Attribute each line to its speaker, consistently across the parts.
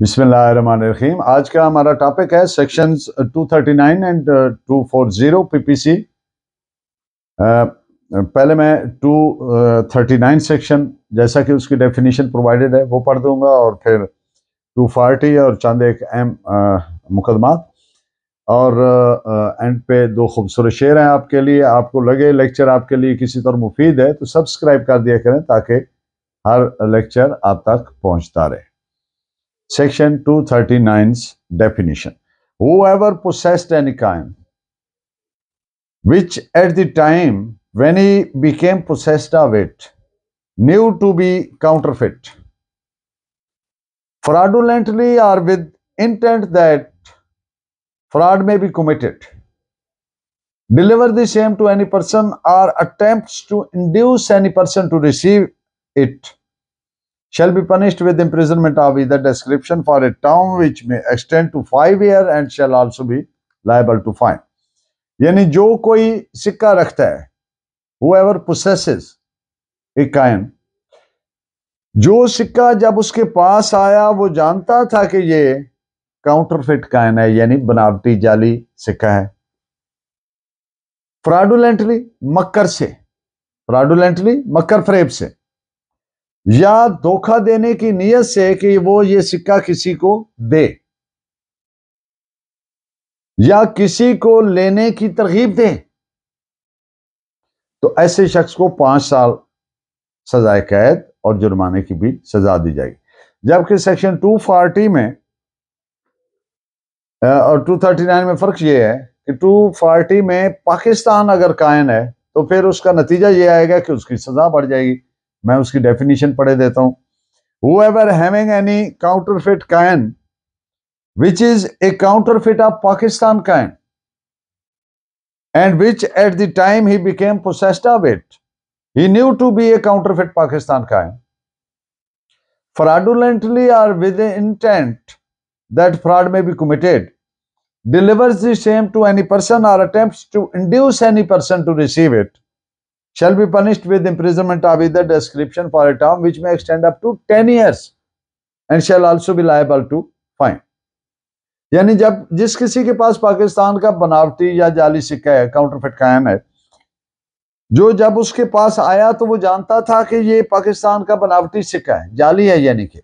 Speaker 1: बिस्मिल्लाहिर्रहमानिर्रहीम आज का हमारा टॉपिक है सेक्शंस 239 एंड 240 पीपीसी पहले मैं 239 सेक्शन जैसा कि उसकी डेफिनेशन प्रोवाइडेड है वो पढ़ दूंगा और फिर 240 और चंद एक अहम uh, मुकदमा और एंड uh, uh, पे दो खूबसूरत शेर हैं आपके लिए आपको लगे लेक्चर आपके लिए किसी तरह मुफीद है तो सब्सक्राइब कर दिया करें ताकि हर लेक्चर आप तक पहुँचता रहे Section 239's definition. Whoever possessed any kind, which at the time when he became possessed of it, knew to be counterfeit, fraudulently or with intent that fraud may be committed, deliver the same to any person or attempts to induce any person to receive it shall be punished with imprisonment of either description for a term which may extend to 5 year and shall also be liable to fine. yani jo koi sikka rakhta hai whoever possesses a coin jo sikka jab uske paas aaya wo janta tha ki ye counterfeit coin है यानी बनावटी जाली सिक्का है fraudulently मक्कर से fraudulently मक्कर फ्रेब से या धोखा देने की नीयत से कि वो ये सिक्का किसी को दे या किसी को लेने की तरगीब दे तो ऐसे शख्स को पांच साल सजाए कैद और जुर्माने की भी सजा दी जाएगी जबकि सेक्शन 240 में और 239 में फर्क ये है कि 240 में पाकिस्तान अगर कायन है तो फिर उसका नतीजा यह आएगा कि उसकी सजा बढ़ जाएगी मैं उसकी डेफिनेशन पढ़े देता हूं whoever having any counterfeit coin which is a counterfeit of pakistan coin and which at the time he became possessed of it he knew to be a counterfeit pakistan coin fraudulently or with the intent that fraud may be committed delivers the same to any person or attempts to induce any person to receive it shall be punished with imprisonment of either description for a term which may extend up to 10 years and shall also be liable to fine. यानी जब जिस किसी के पास पाकिस्तान का बनावटी या जाली सिक्का है काउंटरफिट कायम है जो जब उसके पास आया तो वो जानता था कि ये पाकिस्तान का बनावटी सिक्का है जाली है यानी कि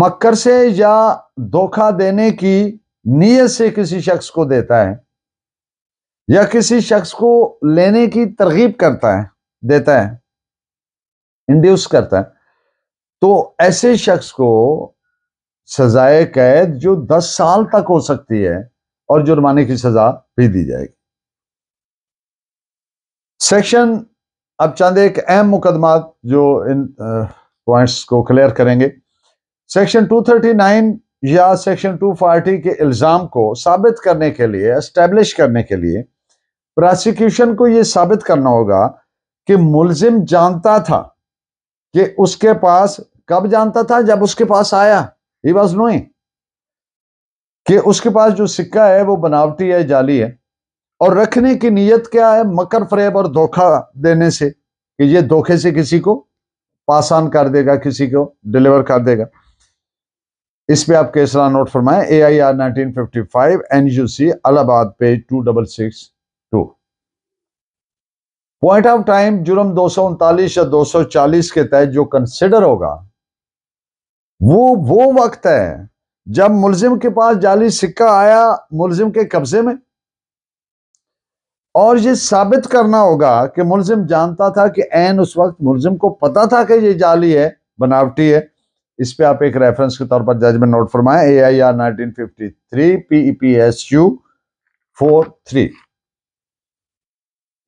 Speaker 1: मक्कर से या धोखा देने की नीयत से किसी शख्स को देता है या किसी शख्स को लेने की तरगीब करता है देता है इंड्यूस करता है तो ऐसे शख्स को सजाए कैद जो 10 साल तक हो सकती है और जुर्माने की सजा भी दी जाएगी सेक्शन अब चंद एक अहम मुकदमा जो इन पॉइंट्स को क्लियर करेंगे सेक्शन 239 या सेक्शन 240 के इल्ज़ाम को साबित करने के लिए इस्टेब्लिश करने के लिए प्रोसिक्यूशन को ये साबित करना होगा कि मुलजिम जानता था कि उसके पास कब जानता था जब उसके पास आया ही वॉज नोइंग कि उसके पास जो सिक्का है वो बनावटी है जाली है और रखने की नीयत क्या है मकर फरेब और धोखा देने से कि ये धोखे से किसी को ऑन कर देगा किसी को डिलीवर कर देगा इस पे आप केसरा नोट फरमाएं A I R nineteen fifty five N U C Allahabad page two double six two point of time जुर्म दो सौ उनतालीस या दो सौ चालीस के तहत जो कंसिडर होगा वो वो वक्त है जब मुलजिम के पास जाली सिक्का आया मुलजिम के कब्जे में और ये साबित करना होगा कि मुलजिम जानता था कि एन उस वक्त मुलजिम को पता था कि ये जाली है बनावटी है इस पे आप एक रेफरेंस के तौर पर जजमेंट नोट फरमाएं A I R nineteen fifty four three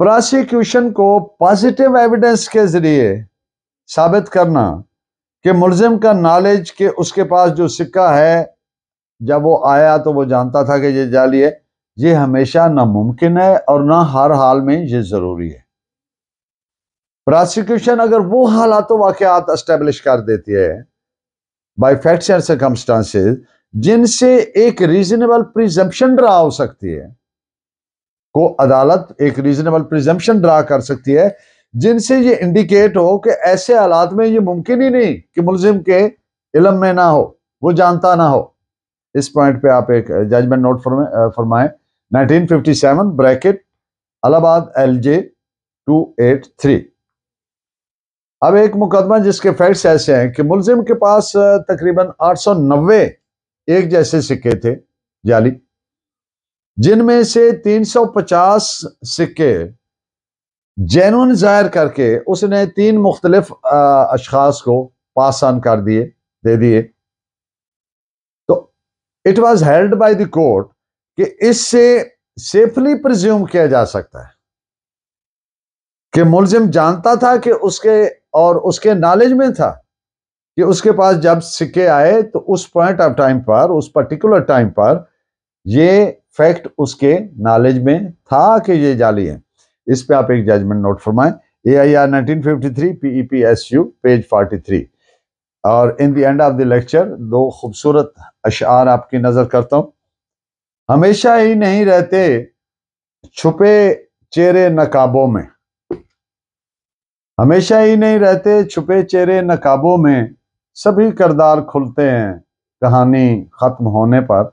Speaker 1: prosecution को पॉजिटिव एविडेंस के जरिए साबित करना कि मुलजिम का नॉलेज के उसके पास जो सिक्का है जब वो आया तो वो जानता था कि ये जाली है ये हमेशा नामुमकिन है और ना हर हाल में ये ज़रूरी है प्रोसिक्यूशन अगर वो हालात तो एस्टेब्लिश कर देती है बाई फैक्ट्स एंड सर्कमस्टांसेस जिनसे एक रीजनेबल प्रिजम्पन ड्रा हो सकती है को अदालत एक रीजनेबल प्रिजम्पन ड्रा कर सकती है जिनसे ये इंडिकेट हो कि ऐसे हालात में ये मुमकिन ही नहीं कि मुलजिम के इलम में ना हो वो जानता ना हो इस पॉइंट पे आप एक judgement note fifty 1957 bracket Allahabad L J two eight three अब एक मुकदमा जिसके फैक्ट्स ऐसे हैं कि मुलजिम के पास तकरीबन 890 एक जैसे सिक्के थे जाली जिनमें से 350 सिक्के जैन जाहिर करके उसने तीन मुख्तलिफ अशखास को पास ऑन कर दिए दे दिए तो it was held by the court कि इससे सेफली प्रज्यूम किया जा सकता है कि मुलजिम जानता था कि उसके और उसके नॉलेज में था कि उसके पास जब सिक्के आए तो उस पॉइंट ऑफ टाइम पर उस पर्टिकुलर टाइम पर ये फैक्ट उसके नॉलेज में था कि ये जाली है इस पे आप एक जजमेंट नोट फरमाएं A I R nineteen fifty three P E P S U page forty three और in the end of the lecture दो खूबसूरत अशार आपकी नज़र करता हूं हमेशा ही नहीं रहते छुपे चेहरे नकाबों में हमेशा ही नहीं रहते छुपे चेहरे नकाबों में सभी करदार खुलते हैं कहानी खत्म होने पर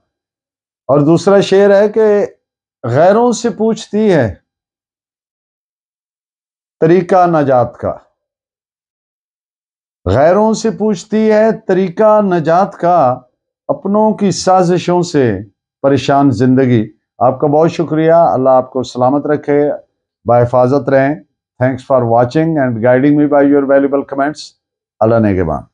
Speaker 1: और दूसरा शेर है कि गैरों से पूछती है तरीका नजात का गैरों से पूछती है तरीका नजात का अपनों की साजिशों से परेशान जिंदगी आपका बहुत शुक्रिया अल्लाह आपको सलामत रखे बाहिफाजत रहें Thanks for watching and guiding me by your valuable comments. Allah Negeban.